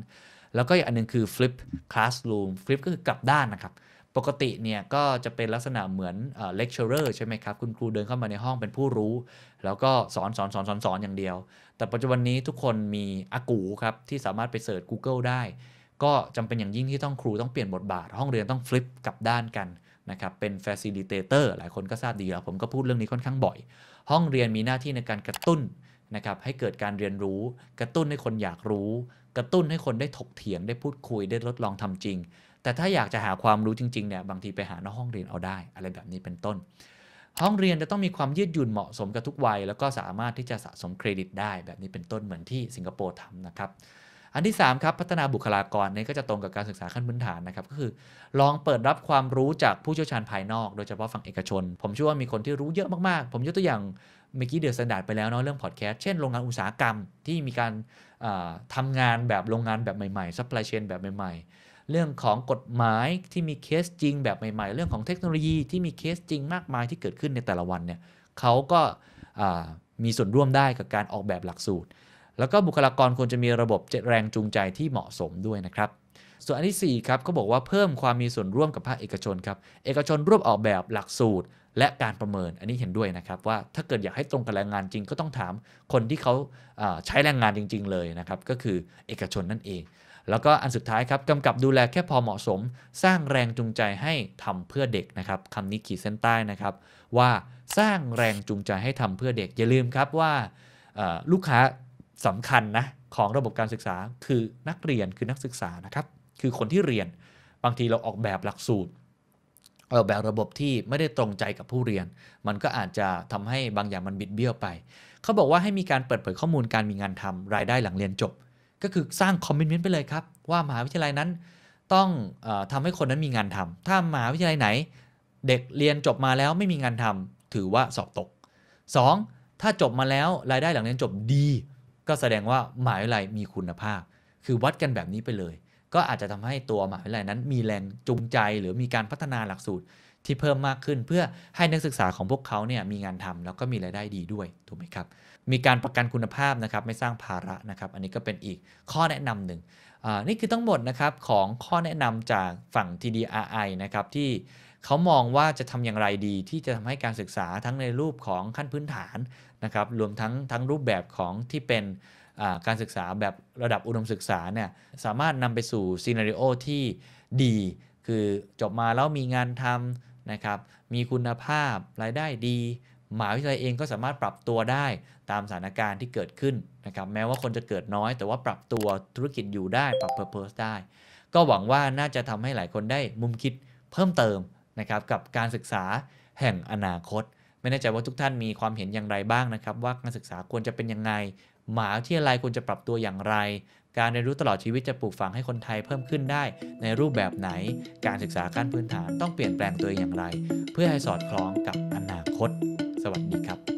แล้วก็อีกอันนึงคือฟลิปคลาสรูมฟลิปก็คือกลับด้านนะครับปกติเนี่ยก็จะเป็นลักษณะเหมือนเลคเชอร์ใช่ไหมครับ คุณครูเดินเข้ามาในห้องเป็นผู้รู้ แล้วก็สอนสอนสอนสอนสอนอย่างเดียว แต่ปัจจุบันนี้ทุกคนมีอากูครับ ที่สามารถไปเสิร์ช Google ได้ ก็จำเป็นอย่างยิ่งที่ต้องครูต้องเปลี่ยนบทบาท ห้องเรียนต้องฟลิปกลับด้านกัน นะครับ เป็นส a c i l i t a t o r หลายคนก็ทราบดีแล้วผมก็พูดเรื่องนี้ค่อนข้างบ่อย ห้องเรียนมีหน้าที่ในการกระตุ้นนะครับให้เกิดการเรียนรู้กระตุ้นให้คนอยากรู้ กระตุ้นให้คนได้ถกเถียงได้พูดคุยได้ทดลองทำจริงแต่ถ้าอยากจะหาความรู้จริงๆเนี่ยบางทีไปหานห้องเรียนเอาได้ อะไรแบบนี้เป็นต้นห้องเรียนจะต้องมีความยืดหยุ่นเหมาะสมกับทุกวัย แล้วก็สามารถที่จะสะสมเครดิตได้แบบนี้เป็นต้นเหมือนที่สิงคโปร์ทำนะครับอันที่ 3 ครับ พัฒนาบุคลากรนี่ก็จะตรงกับการศึกษาขั้นพื้นฐานนะครับก็คือลองเปิดรับความรู้จากผู้เชี่ยวชาญภายนอกโดยเฉพาะฝั่งเอกชน ผมเชื่อว่ามีคนที่รู้เยอะมากๆ ผมยกตัวอย่างเมื่อกี้เดือดสันดาดไปแล้วเนาะเรื่องพอดแคสต์เช่นโรงงานอุตสาหกรรมที่มีการทำงานแบบโรงงานแบบใหม่ๆซัพพลายเชนแบบใหม่เรื่องของกฎหมายที่มีเคสจริงแบบใหม่ๆ เรื่องของเทคโนโลยีที่มีเคสจริงมากมายที่เกิดขึ้นในแต่ละวันเนี่ยเขาก็มีส่วนร่วมได้กับการออกแบบหลักสูตร แล้วก็บุคลากรควรจะมีระบบเจแรงจูงใจที่เหมาะสมด้วยนะครับส่วนอันที่4ครับเขาบอกว่าเพิ่มความมีส่วนร่วมกับภาคเอกชนครับเอกชนร่วมออกแบบหลักสูตรและการประเมินอันนี้เห็นด้วยนะครับว่าถ้าเกิดอยากให้ตรงกับแรงงานจริงก็ต้องถามคนที่เขาใช้แรงงานจริง ๆเลยนะครับก็คือเอกชนนั่นเองแล้วก็อันสุดท้ายครับกำกับดูแลแค่พอเหมาะสม สร้างแรงจูงใจให้ทำเพื่อเด็กนะครับคำนี้ขีดเส้นใต้นะครับ ว่าสร้างแรงจูงใจให้ทำเพื่อเด็ก อย่าลืมครับว่าลูกค้าสำคัญนะของระบบการศึกษาคือนักเรียนคือนักศึกษานะครับคือคนที่เรียนบางทีเราออกแบบหลักสูตรออกแบบระบบที่ไม่ได้ตรงใจกับผู้เรียน มันก็อาจจะทำให้บางอย่างมันบิดเบี้ยวไป เขาบอกว่าให้มีการเปิดเผยข้อมูลการมีงานทำรายได้หลังเรียนจบก็คือสร้างคอมมิชเมนต์ไปเลยครับ ว่ามหาวิทยาลัยนั้นต้องอทำให้คนนั้นมีงานทำ ถ้ามหาวิทยาลัยไหน เด็กเรียนจบมาแล้วไม่มีงานทำถือว่าสอบตก 2. ถ้าจบมาแล้วรายได้หลังเรียนจบดี ก็แสดงว่ามหาวิทยาลัยมีคุณภาพ คือวัดกันแบบนี้ไปเลย ก็อาจจะทำให้ตัวมหาวิทยาลัยนั้น มีแรงจูงใจ หรือมีการพัฒนาหลักสูตรที่เพิ่มมากขึ้น เพื่อให้นักศึกษาของพวกเขาเนี่ยมีงานทำแล้วก็มีรายได้ดีด้วยถูกไหมครับมีการประกันคุณภาพนะครับไม่สร้างภาระนะครับ อันนี้ก็เป็นอีกข้อแนะนำหนึ่ง นี่คือทั้งหมดนะครับของข้อแนะนำจากฝั่ง TDRI นะครับ ที่เขามองว่าจะทำอย่างไรดี ที่จะทำให้การศึกษาทั้งในรูปของขั้นพื้นฐานนะครับรวมทั้งทั้งรูปแบบของที่เป็นการศึกษาแบบระดับอุดมศึกษาเนี่ยสามารถนำไปสู่ซีนารีโอที่ดี คือจบมาแล้วมีงานทำนะครับมีคุณภาพรายได้ดีหมหาวิทยาลัยเองก็สามารถปรับตัวได้ตามสถานการณ์ที่เกิดขึ้นนะครับ แม้ว่าคนจะเกิดน้อย แต่ว่าปรับตัวธุรกิจอยู่ได้ปรับเพอร์เพสได้ ก็หวังว่าน่าจะทำให้หลายคนได้มุมคิดเพิ่มเติมนะครับกับการศึกษาแห่งอนาคต ไม่แน่ใจว่าทุกท่านมีความเห็นอย่างไรบ้างนะครับ ว่าการศึกษาควรจะเป็นยังไง หมหาวิทยาลัยควรจะปรับตัวอย่างไร การเรียนรู้ตลอดชีวิตจะปลูกฝังให้คนไทยเพิ่มขึ้นได้ ในรูปแบบไหน การศึกษาขั้นพื้นฐานต้องเปลี่ยนแปลงตัวอย่างไร เพื่อให้สอดคล้องกับอนาคตวัสดีครับ